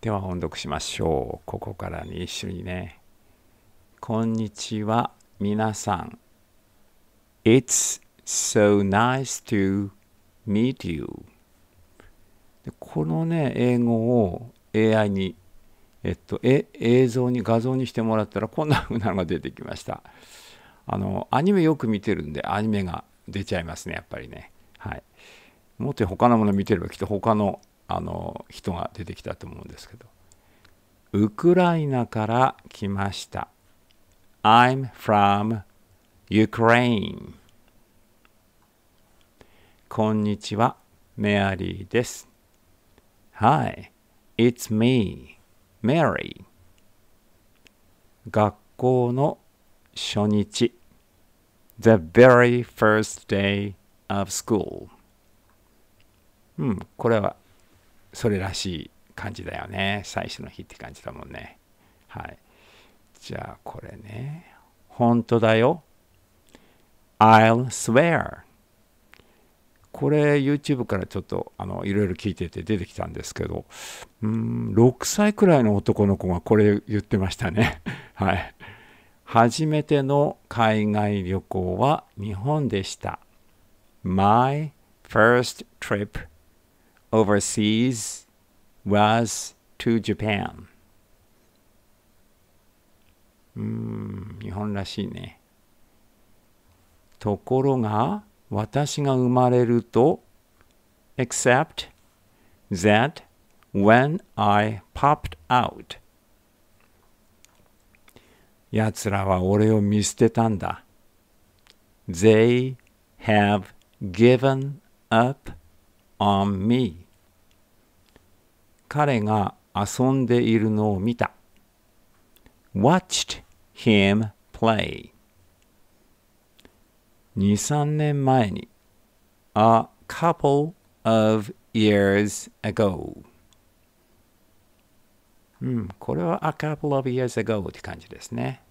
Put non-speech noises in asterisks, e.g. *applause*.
では音読しましょう。ここからに一緒にね。こんにちは、皆さん。It's so nice to meet you. このね、英語を AI に、えっと、え映像に画像にしてもらったらこんな風なのが出てきました。あの、アニメよく見てるんで、アニメが出ちゃいますね、やっぱりね。はい。もっと他のもの見てればきっと他のあの人が出てきたと思うんですけどウクライナから来ました I'm from Ukraine こんにちはメアリーです Hi it's me Mary 学校の初日 The very first day of school うん、これはそれらしい感じだよね最初の日って感じだもんねはいじゃあこれね本当だよ I'll swear これ YouTube からちょっとあのいろいろ聞いてて出てきたんですけどうん6歳くらいの男の子がこれ言ってましたね *laughs* はい初めての海外旅行は日本でした My first trip overseas was to Japan うん日本らしいねところが私が生まれると except that when I popped out やつらは俺を見捨てたんだ。They have given up on me 彼が遊んでいるのを見た watched him play 23年前に a couple of years ago うん、これは a couple of years ago って感じですね。